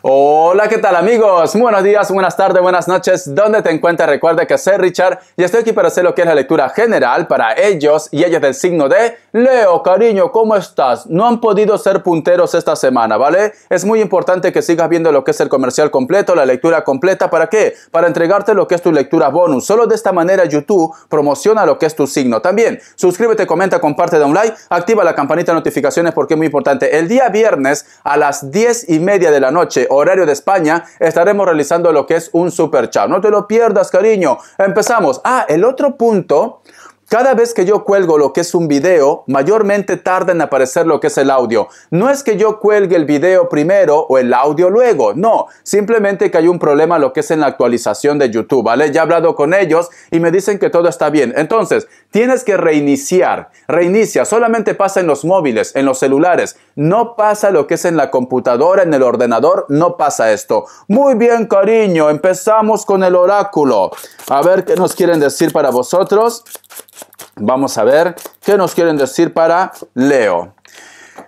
Hola, ¿qué tal amigos? buenos días, buenas tardes, buenas noches. ¿Dónde te encuentras? Recuerda que soy Richard y estoy aquí para hacer lo que es la lectura general para ellos y ellas del signo de Leo, cariño, ¿cómo estás? No han podido ser punteros esta semana, ¿vale? Es muy importante que sigas viendo lo que es el comercial completo, la lectura completa. ¿Para qué? Para entregarte lo que es tu lectura bonus. Solo de esta manera YouTube promociona lo que es tu signo. También suscríbete, comenta, comparte, da un like, activa la campanita de notificaciones porque es muy importante. El día viernes a las 10 y media de la noche este horario de España, estaremos realizando lo que es un super chat. No te lo pierdas, cariño. Empezamos. Ah, el otro punto cada vez que yo cuelgo lo que es un video, mayormente tarda en aparecer lo que es el audio. No es que yo cuelgue el video primero o el audio luego, no. Simplemente que hay un problema lo que es en la actualización de YouTube, ¿vale? Ya he hablado con ellos y me dicen que todo está bien. Entonces, tienes que reiniciar. Reinicia, solamente pasa en los móviles, en los celulares. No pasa lo que es en la computadora, en el ordenador, no pasa esto. Muy bien, cariño, empezamos con el oráculo. A ver qué nos quieren decir para vosotros. Vamos a ver qué nos quieren decir para Leo.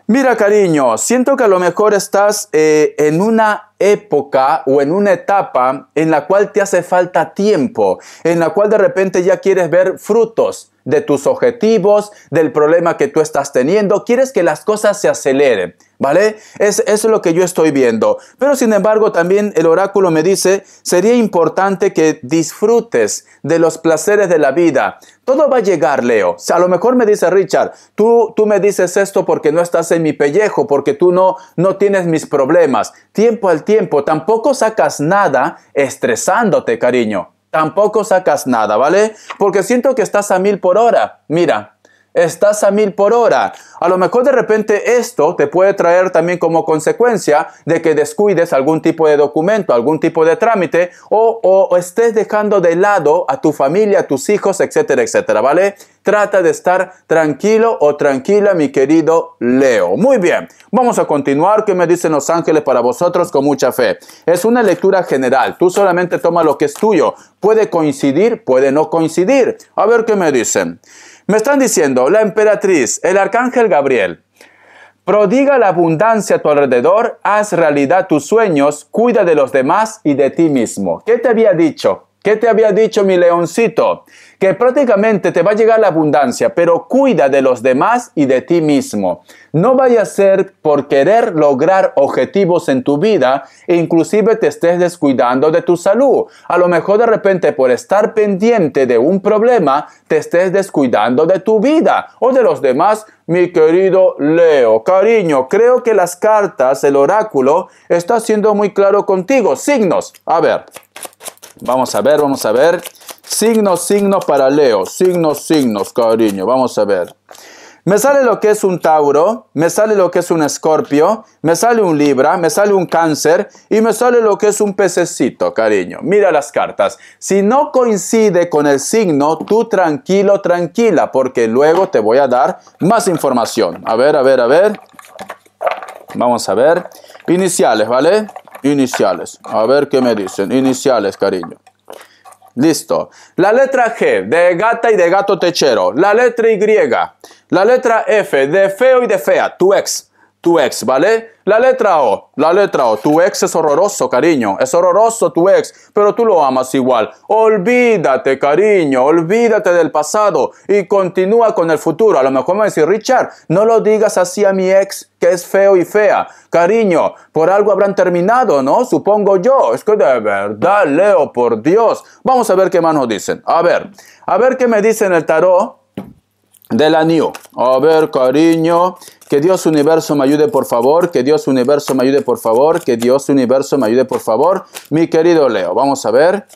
Mira, cariño, siento que a lo mejor estás eh, en una época o en una etapa en la cual te hace falta tiempo, en la cual de repente ya quieres ver frutos, de tus objetivos, del problema que tú estás teniendo. Quieres que las cosas se aceleren, ¿vale? Es, eso es lo que yo estoy viendo. Pero sin embargo, también el oráculo me dice, sería importante que disfrutes de los placeres de la vida. Todo va a llegar, Leo. a lo mejor me dice Richard, tú, tú me dices esto porque no estás en mi pellejo, porque tú no, no tienes mis problemas. Tiempo al tiempo, tampoco sacas nada estresándote, cariño tampoco sacas nada, ¿vale? Porque siento que estás a mil por hora. Mira, estás a mil por hora. A lo mejor de repente esto te puede traer también como consecuencia de que descuides algún tipo de documento, algún tipo de trámite o, o, estés dejando de lado a tu familia, a tus hijos, etcétera, etcétera, ¿vale? Trata de estar tranquilo o tranquila, mi querido Leo. Muy bien, vamos a continuar. ¿Qué me dicen los ángeles para vosotros con mucha fe? Es una lectura general. Tú solamente toma lo que es tuyo. Puede coincidir, puede no coincidir. A ver qué me dicen. Me están diciendo, la emperatriz, el arcángel Gabriel, prodiga la abundancia a tu alrededor, haz realidad tus sueños, cuida de los demás y de ti mismo. ¿Qué te había dicho? ¿Qué te había dicho mi leoncito? Que prácticamente te va a llegar la abundancia, pero cuida de los demás y de ti mismo. No vaya a ser por querer lograr objetivos en tu vida, e inclusive te estés descuidando de tu salud. A lo mejor de repente por estar pendiente de un problema, te estés descuidando de tu vida o de los demás. Mi querido Leo, cariño, creo que las cartas, el oráculo, está siendo muy claro contigo. Signos, a ver. Vamos a ver, vamos a ver. Signos, signos para Leo. Signos, signos, cariño. Vamos a ver. Me sale lo que es un Tauro, me sale lo que es un Escorpio, me sale un Libra, me sale un Cáncer y me sale lo que es un pececito, cariño. Mira las cartas. Si no coincide con el signo, tú tranquilo, tranquila, porque luego te voy a dar más información. A ver, a ver, a ver. Vamos a ver. Iniciales, ¿vale? Iniciales. A ver qué me dicen. Iniciales, cariño. Listo. La letra G de gata y de gato techero. La letra Y. La letra F de feo y de fea, tu ex tu ex, ¿vale? La letra O, la letra O. Tu ex es horroroso, cariño. Es horroroso tu ex, pero tú lo amas igual. Olvídate, cariño, olvídate del pasado y continúa con el futuro. A lo mejor me decir, Richard, no lo digas así a mi ex, que es feo y fea. Cariño, por algo habrán terminado, ¿no? Supongo yo. Es que de verdad, Leo, por Dios. Vamos a ver qué más nos dicen. A ver, a ver qué me dicen el tarot de la New. A ver, cariño, que Dios universo me ayude por favor, que Dios universo me ayude por favor, que Dios universo me ayude por favor, mi querido Leo. Vamos a ver.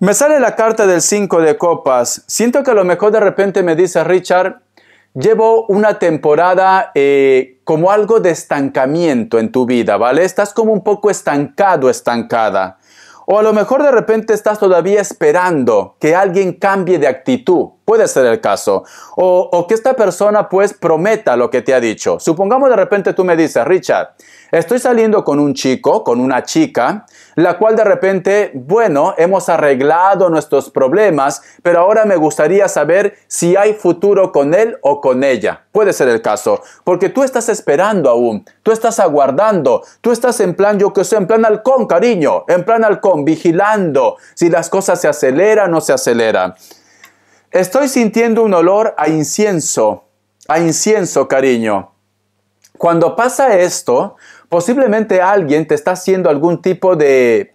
Me sale la carta del 5 de copas. Siento que a lo mejor de repente me dice Richard, llevo una temporada eh, como algo de estancamiento en tu vida, ¿vale? Estás como un poco estancado, estancada. O a lo mejor de repente estás todavía esperando que alguien cambie de actitud Puede ser el caso. O, que esta persona pues prometa lo que te ha dicho. Supongamos de repente tú me dices, Richard, estoy saliendo con un chico, con una chica, la cual de repente, bueno, hemos arreglado nuestros problemas, pero ahora me gustaría saber si hay futuro con él o con ella. Puede ser el caso, porque tú estás esperando aún, tú estás aguardando, tú estás en plan, yo que sé, en plan halcón, cariño, en plan halcón, vigilando si las cosas se aceleran o no se aceleran. Estoy sintiendo un olor a incienso, a incienso, cariño. Cuando pasa esto, posiblemente alguien te está haciendo algún tipo de,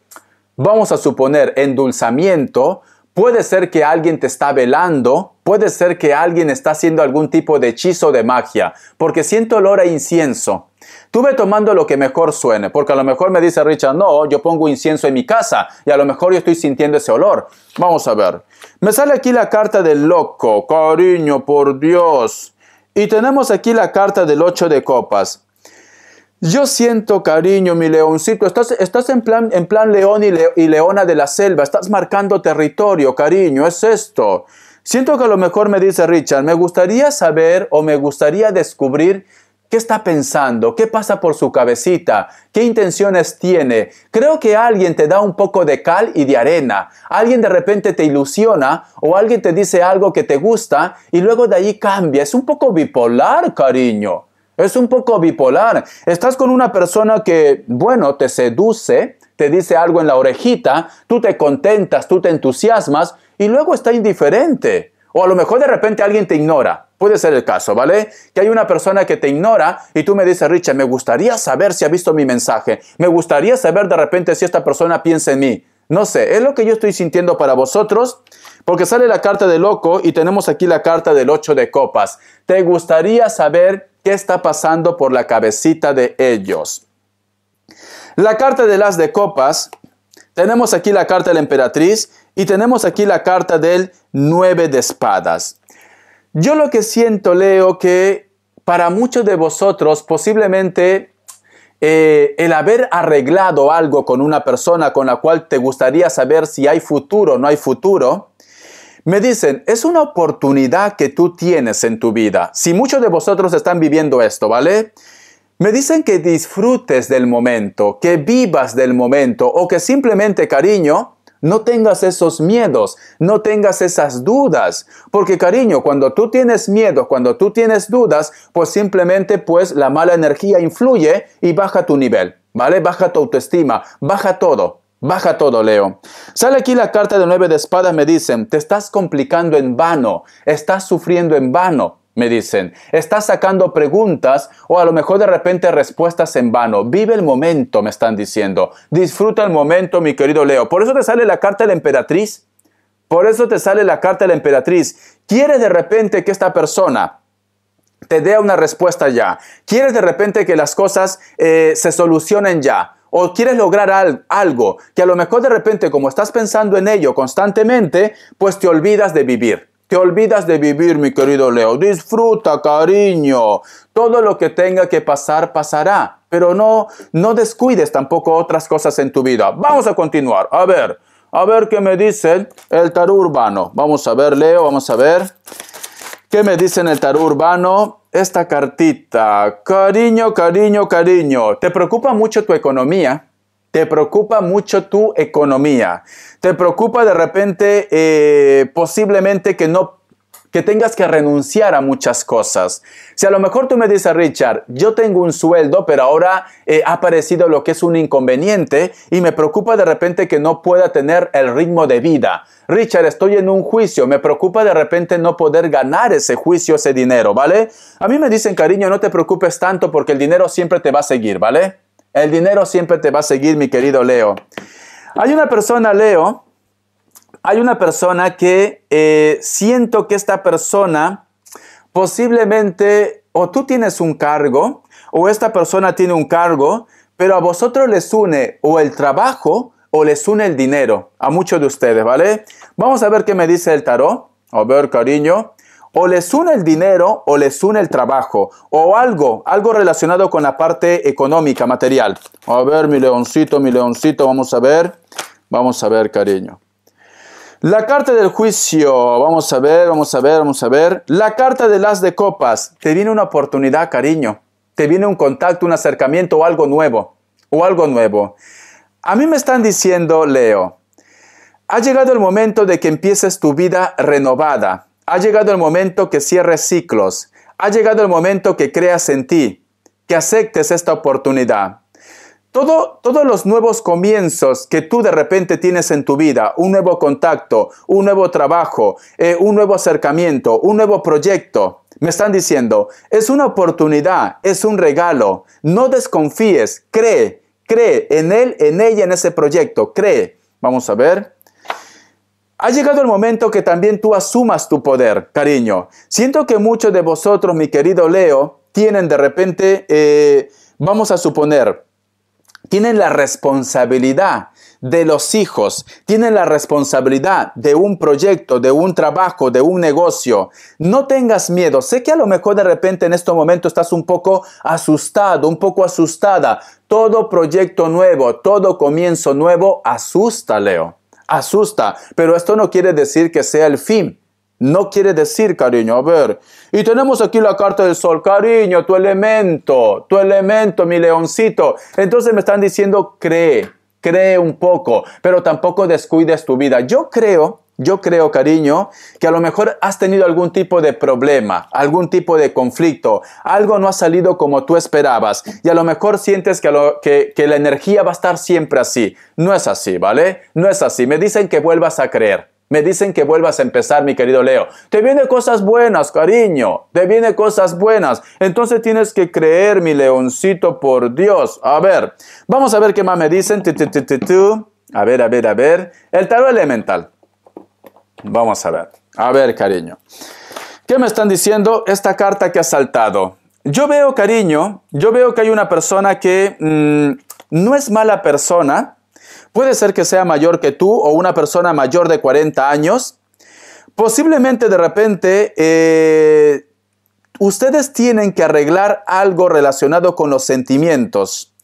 vamos a suponer, endulzamiento. Puede ser que alguien te está velando, puede ser que alguien está haciendo algún tipo de hechizo de magia, porque siento olor a incienso. Tú tomando lo que mejor suene, porque a lo mejor me dice Richard, no, yo pongo incienso en mi casa y a lo mejor yo estoy sintiendo ese olor. Vamos a ver. Me sale aquí la carta del loco, cariño, por Dios. Y tenemos aquí la carta del ocho de copas. Yo siento cariño, mi leoncito. Estás, estás en, plan, en plan león y leona de la selva. Estás marcando territorio, cariño. Es esto. Siento que a lo mejor me dice Richard, me gustaría saber o me gustaría descubrir está pensando? ¿Qué pasa por su cabecita? ¿Qué intenciones tiene? Creo que alguien te da un poco de cal y de arena. Alguien de repente te ilusiona o alguien te dice algo que te gusta y luego de ahí cambia. Es un poco bipolar, cariño. Es un poco bipolar. Estás con una persona que, bueno, te seduce, te dice algo en la orejita, tú te contentas, tú te entusiasmas y luego está indiferente. O a lo mejor de repente alguien te ignora. Puede ser el caso, ¿vale? Que hay una persona que te ignora y tú me dices, Richard, me gustaría saber si ha visto mi mensaje. Me gustaría saber de repente si esta persona piensa en mí. No sé, es lo que yo estoy sintiendo para vosotros, porque sale la carta del loco y tenemos aquí la carta del ocho de copas. Te gustaría saber qué está pasando por la cabecita de ellos. La carta de las de copas, tenemos aquí la carta de la emperatriz y tenemos aquí la carta del nueve de espadas. Yo lo que siento, Leo, que para muchos de vosotros posiblemente eh, el haber arreglado algo con una persona con la cual te gustaría saber si hay futuro o no hay futuro, me dicen, es una oportunidad que tú tienes en tu vida. Si muchos de vosotros están viviendo esto, ¿vale? Me dicen que disfrutes del momento, que vivas del momento o que simplemente, cariño, no tengas esos miedos, no tengas esas dudas, porque cariño, cuando tú tienes miedo, cuando tú tienes dudas, pues simplemente pues la mala energía influye y baja tu nivel, ¿vale? Baja tu autoestima, baja todo. Baja todo, Leo. Sale aquí la carta de nueve de espada, me dicen, te estás complicando en vano, estás sufriendo en vano, me dicen. Estás sacando preguntas o a lo mejor de repente respuestas en vano. Vive el momento, me están diciendo. Disfruta el momento, mi querido Leo. Por eso te sale la carta de la emperatriz. Por eso te sale la carta de la emperatriz. ¿Quieres de repente que esta persona te dé una respuesta ya? ¿Quieres de repente que las cosas eh, se solucionen ya? o quieres lograr algo que a lo mejor de repente como estás pensando en ello constantemente, pues te olvidas de vivir. Te olvidas de vivir, mi querido Leo. Disfruta, cariño. Todo lo que tenga que pasar, pasará. Pero no, no descuides tampoco otras cosas en tu vida. Vamos a continuar. A ver, a ver qué me dice el tarú urbano. Vamos a ver, Leo, vamos a ver. ¿Qué me dicen el tarú urbano? Esta cartita. Cariño, cariño, cariño. ¿Te preocupa mucho tu economía? te preocupa mucho tu economía, te preocupa de repente eh, posiblemente que no que tengas que renunciar a muchas cosas. Si a lo mejor tú me dices, Richard, yo tengo un sueldo, pero ahora eh, ha aparecido lo que es un inconveniente y me preocupa de repente que no pueda tener el ritmo de vida. Richard, estoy en un juicio, me preocupa de repente no poder ganar ese juicio, ese dinero, ¿vale? A mí me dicen, cariño, no te preocupes tanto porque el dinero siempre te va a seguir, ¿vale? El dinero siempre te va a seguir, mi querido Leo. Hay una persona, Leo, hay una persona que eh, siento que esta persona posiblemente o tú tienes un cargo o esta persona tiene un cargo, pero a vosotros les une o el trabajo o les une el dinero, a muchos de ustedes, ¿vale? Vamos a ver qué me dice el tarot. A ver, cariño o les une el dinero o les une el trabajo o algo, algo relacionado con la parte económica, material. A ver, mi leoncito, mi leoncito, vamos a ver, vamos a ver, cariño. La carta del juicio, vamos a ver, vamos a ver, vamos a ver. La carta de las de copas, te viene una oportunidad, cariño. Te viene un contacto, un acercamiento o algo nuevo, o algo nuevo. A mí me están diciendo, Leo, ha llegado el momento de que empieces tu vida renovada, ha llegado el momento que cierres ciclos. Ha llegado el momento que creas en ti, que aceptes esta oportunidad. Todo, todos los nuevos comienzos que tú de repente tienes en tu vida, un nuevo contacto, un nuevo trabajo, eh, un nuevo acercamiento, un nuevo proyecto, me están diciendo, es una oportunidad, es un regalo, no desconfíes, cree, cree en él, en ella, en ese proyecto, cree. Vamos a ver. Ha llegado el momento que también tú asumas tu poder, cariño. Siento que muchos de vosotros, mi querido Leo, tienen de repente, eh, vamos a suponer, tienen la responsabilidad de los hijos, tienen la responsabilidad de un proyecto, de un trabajo, de un negocio. No tengas miedo. Sé que a lo mejor de repente en este momento estás un poco asustado, un poco asustada. Todo proyecto nuevo, todo comienzo nuevo asusta, Leo asusta, pero esto no quiere decir que sea el fin. No quiere decir, cariño, a ver. Y tenemos aquí la carta del sol, cariño, tu elemento, tu elemento, mi leoncito. Entonces me están diciendo, cree, cree un poco, pero tampoco descuides tu vida. Yo creo yo creo, cariño, que a lo mejor has tenido algún tipo de problema, algún tipo de conflicto, algo no ha salido como tú esperabas y a lo mejor sientes que, la energía va a estar siempre así. No es así, ¿vale? No es así. Me dicen que vuelvas a creer. Me dicen que vuelvas a empezar, mi querido Leo. Te vienen cosas buenas, cariño. Te vienen cosas buenas. Entonces tienes que creer, mi leoncito, por Dios. A ver, vamos a ver qué más me dicen. A ver, a ver, a ver. El tarot elemental. Vamos a ver. A ver, cariño. ¿Qué me están diciendo esta carta que ha saltado? Yo veo, cariño, yo veo que hay una persona que mm, no es mala persona. Puede ser que sea mayor que tú o una persona mayor de 40 años. Posiblemente de repente eh, ustedes tienen que arreglar algo relacionado con los sentimientos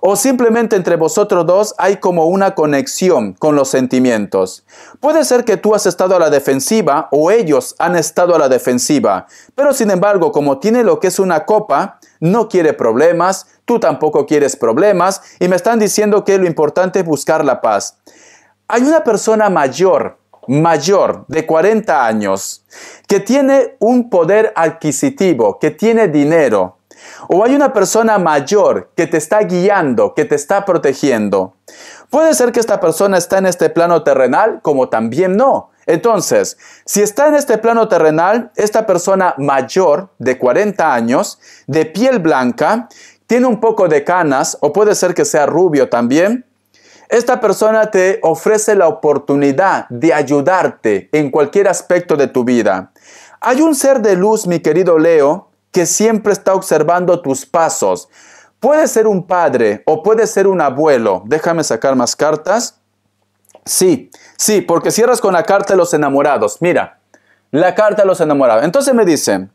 o simplemente entre vosotros dos hay como una conexión con los sentimientos. Puede ser que tú has estado a la defensiva o ellos han estado a la defensiva, pero sin embargo, como tiene lo que es una copa, no quiere problemas, tú tampoco quieres problemas y me están diciendo que lo importante es buscar la paz. Hay una persona mayor mayor de 40 años, que tiene un poder adquisitivo, que tiene dinero, o hay una persona mayor que te está guiando, que te está protegiendo. Puede ser que esta persona está en este plano terrenal como también no. Entonces, si está en este plano terrenal, esta persona mayor de 40 años, de piel blanca, tiene un poco de canas o puede ser que sea rubio también, esta persona te ofrece la oportunidad de ayudarte en cualquier aspecto de tu vida. Hay un ser de luz, mi querido Leo, que siempre está observando tus pasos. Puede ser un padre o puede ser un abuelo. Déjame sacar más cartas. Sí, sí, porque cierras con la carta de los enamorados. Mira, la carta de los enamorados. Entonces me dicen,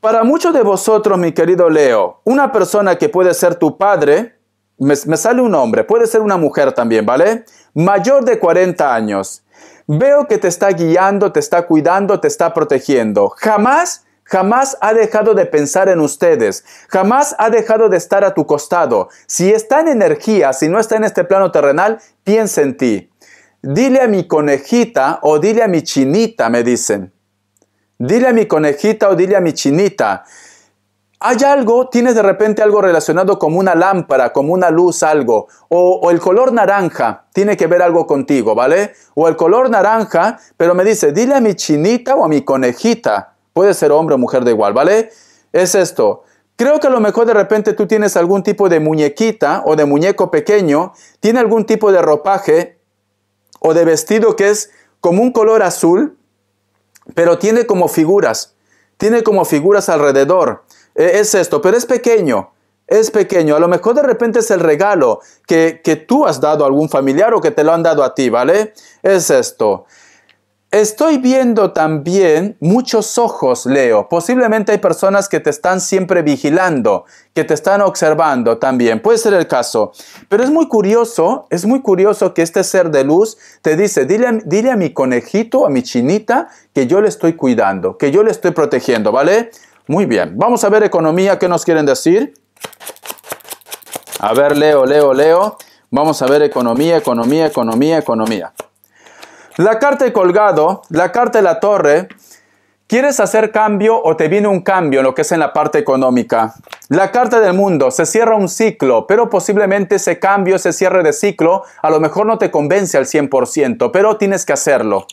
para muchos de vosotros, mi querido Leo, una persona que puede ser tu padre, me, me, sale un hombre, puede ser una mujer también, ¿vale? Mayor de 40 años. Veo que te está guiando, te está cuidando, te está protegiendo. Jamás Jamás ha dejado de pensar en ustedes, jamás ha dejado de estar a tu costado. Si está en energía, si no está en este plano terrenal, piensa en ti. Dile a mi conejita o dile a mi chinita, me dicen. Dile a mi conejita o dile a mi chinita. Hay algo, tienes de repente algo relacionado como una lámpara, como una luz, algo. O, el color naranja tiene que ver algo contigo, ¿vale? O el color naranja, pero me dice, dile a mi chinita o a mi conejita. Puede ser hombre o mujer, de igual, ¿vale? Es esto. Creo que a lo mejor de repente tú tienes algún tipo de muñequita o de muñeco pequeño, tiene algún tipo de ropaje o de vestido que es como un color azul, pero tiene como figuras, tiene como figuras alrededor. E, es esto, pero es pequeño, es pequeño. A lo mejor de repente es el regalo que, que tú has dado a algún familiar o que te lo han dado a ti, ¿vale? Es esto. Estoy viendo también muchos ojos, Leo. Posiblemente hay personas que te están siempre vigilando, que te están observando también. Puede ser el caso. Pero es muy curioso, es muy curioso que este ser de luz te dice, dile, dile a mi conejito, a mi chinita, que yo le estoy cuidando, que yo le estoy protegiendo, ¿vale? Muy bien. Vamos a ver economía, ¿qué nos quieren decir? A ver, Leo, Leo, Leo. Vamos a ver economía, economía, economía, economía. La carta de colgado, la carta de la torre, ¿quieres hacer cambio o te viene un cambio en lo que es en la parte económica? La carta del mundo, se cierra un ciclo, pero posiblemente ese cambio, ese cierre de ciclo, a lo mejor no te convence al 100%, pero tienes que hacerlo.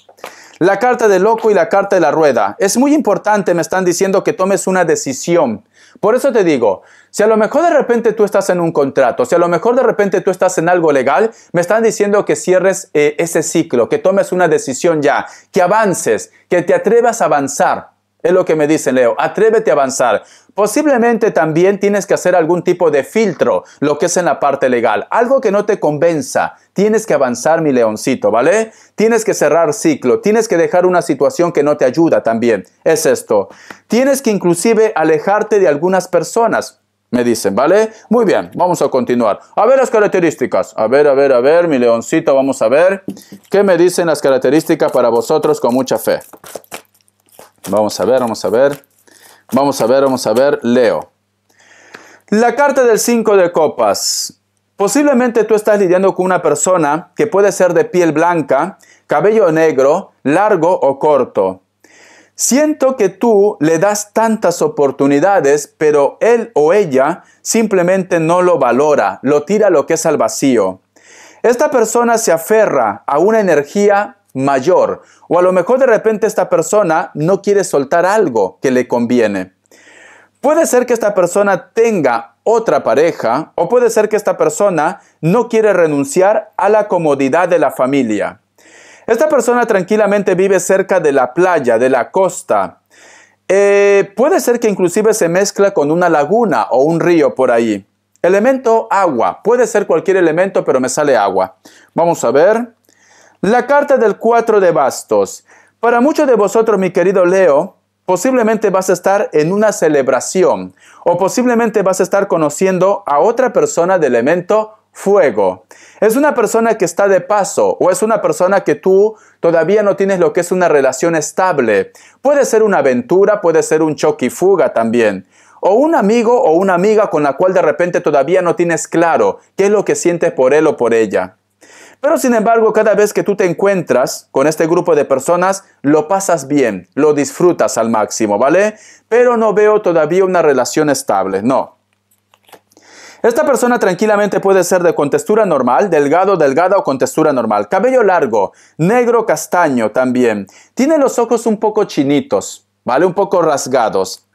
La carta del loco y la carta de la rueda. Es muy importante, me están diciendo que tomes una decisión por eso te digo, si a lo mejor de repente tú estás en un contrato, si a lo mejor de repente tú estás en algo legal, me están diciendo que cierres eh, ese ciclo, que tomes una decisión ya, que avances, que te atrevas a avanzar. Es lo que me dicen, Leo, atrévete a avanzar. Posiblemente también tienes que hacer algún tipo de filtro, lo que es en la parte legal, algo que no te convenza. Tienes que avanzar, mi leoncito, ¿vale? Tienes que cerrar ciclo, tienes que dejar una situación que no te ayuda también. Es esto. Tienes que inclusive alejarte de algunas personas me dicen, ¿vale? Muy bien, vamos a continuar. A ver las características. A ver, a ver, a ver, mi leoncito, vamos a ver. ¿Qué me dicen las características para vosotros con mucha fe? Vamos a ver, vamos a ver. Vamos a ver, vamos a ver. Leo. La carta del 5 de copas. Posiblemente tú estás lidiando con una persona que puede ser de piel blanca, cabello negro, largo o corto. Siento que tú le das tantas oportunidades, pero él o ella simplemente no lo valora, lo tira lo que es al vacío. Esta persona se aferra a una energía mayor. O a lo mejor de repente esta persona no quiere soltar algo que le conviene. Puede ser que esta persona tenga otra pareja o puede ser que esta persona no quiere renunciar a la comodidad de la familia. Esta persona tranquilamente vive cerca de la playa, de la costa. Eh, puede ser que inclusive se mezcla con una laguna o un río por ahí. Elemento agua. Puede ser cualquier elemento, pero me sale agua. Vamos a ver. La carta del 4 de bastos. Para muchos de vosotros, mi querido Leo, posiblemente vas a estar en una celebración o posiblemente vas a estar conociendo a otra persona de elemento fuego. Es una persona que está de paso o es una persona que tú todavía no tienes lo que es una relación estable. Puede ser una aventura, puede ser un choque y fuga también. O un amigo o una amiga con la cual de repente todavía no tienes claro qué es lo que sientes por él o por ella. Pero sin embargo, cada vez que tú te encuentras con este grupo de personas, lo pasas bien, lo disfrutas al máximo, ¿vale? Pero no veo todavía una relación estable, no. Esta persona tranquilamente puede ser de contextura normal, delgado, delgada o con textura normal. Cabello largo, negro, castaño también. Tiene los ojos un poco chinitos, ¿vale? Un poco rasgados.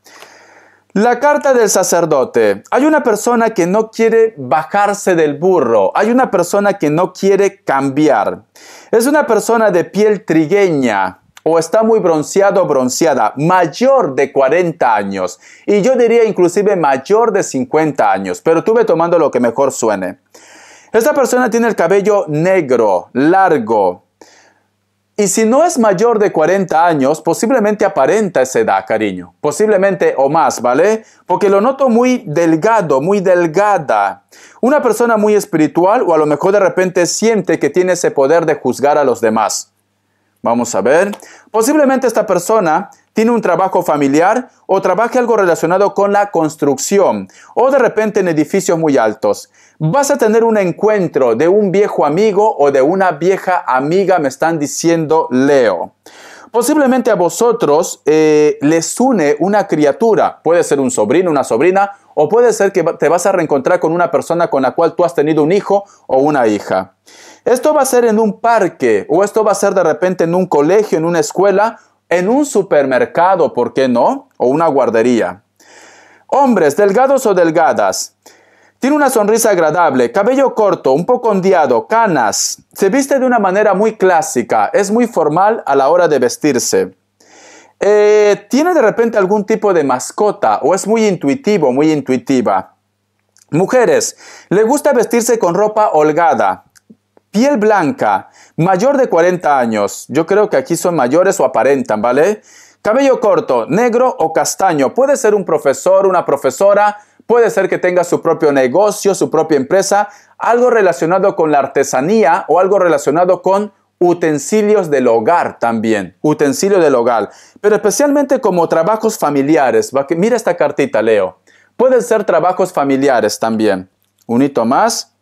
La carta del sacerdote. Hay una persona que no quiere bajarse del burro, hay una persona que no quiere cambiar. Es una persona de piel trigueña o está muy bronceado o bronceada, mayor de 40 años y yo diría inclusive mayor de 50 años, pero tuve tomando lo que mejor suene. Esta persona tiene el cabello negro, largo, y si no es mayor de 40 años, posiblemente aparenta esa edad, cariño. Posiblemente o más, ¿vale? Porque lo noto muy delgado, muy delgada. Una persona muy espiritual o a lo mejor de repente siente que tiene ese poder de juzgar a los demás. Vamos a ver. Posiblemente esta persona tiene un trabajo familiar o trabaje algo relacionado con la construcción o de repente en edificios muy altos. Vas a tener un encuentro de un viejo amigo o de una vieja amiga, me están diciendo Leo. Posiblemente a vosotros eh, les une una criatura, puede ser un sobrino, una sobrina, o puede ser que te vas a reencontrar con una persona con la cual tú has tenido un hijo o una hija. Esto va a ser en un parque, o esto va a ser de repente en un colegio, en una escuela, en un supermercado, ¿por qué no? O una guardería. Hombres, delgados o delgadas. Tiene una sonrisa agradable, cabello corto, un poco ondeado, canas. Se viste de una manera muy clásica, es muy formal a la hora de vestirse. Eh, tiene de repente algún tipo de mascota o es muy intuitivo, muy intuitiva. Mujeres, le gusta vestirse con ropa holgada, piel blanca, mayor de 40 años. Yo creo que aquí son mayores o aparentan, ¿vale? Cabello corto, negro o castaño. Puede ser un profesor, una profesora, puede ser que tenga su propio negocio, su propia empresa, algo relacionado con la artesanía o algo relacionado con utensilios del hogar también, utensilios del hogar, pero especialmente como trabajos familiares. Mira esta cartita, Leo. Pueden ser trabajos familiares también. Un hito más.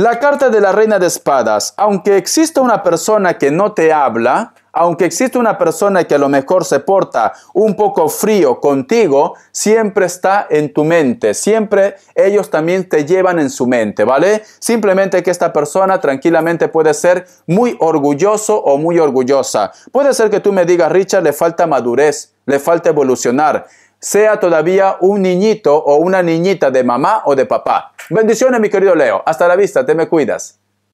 La carta de la reina de espadas, aunque exista una persona que no te habla, aunque exista una persona que a lo mejor se porta un poco frío contigo, siempre está en tu mente, siempre ellos también te llevan en su mente, ¿vale? Simplemente que esta persona tranquilamente puede ser muy orgulloso o muy orgullosa. Puede ser que tú me digas, Richard, le falta madurez, le falta evolucionar sea todavía un niñito o una niñita de mamá o de papá. Bendiciones, mi querido Leo. Hasta la vista, te me cuidas.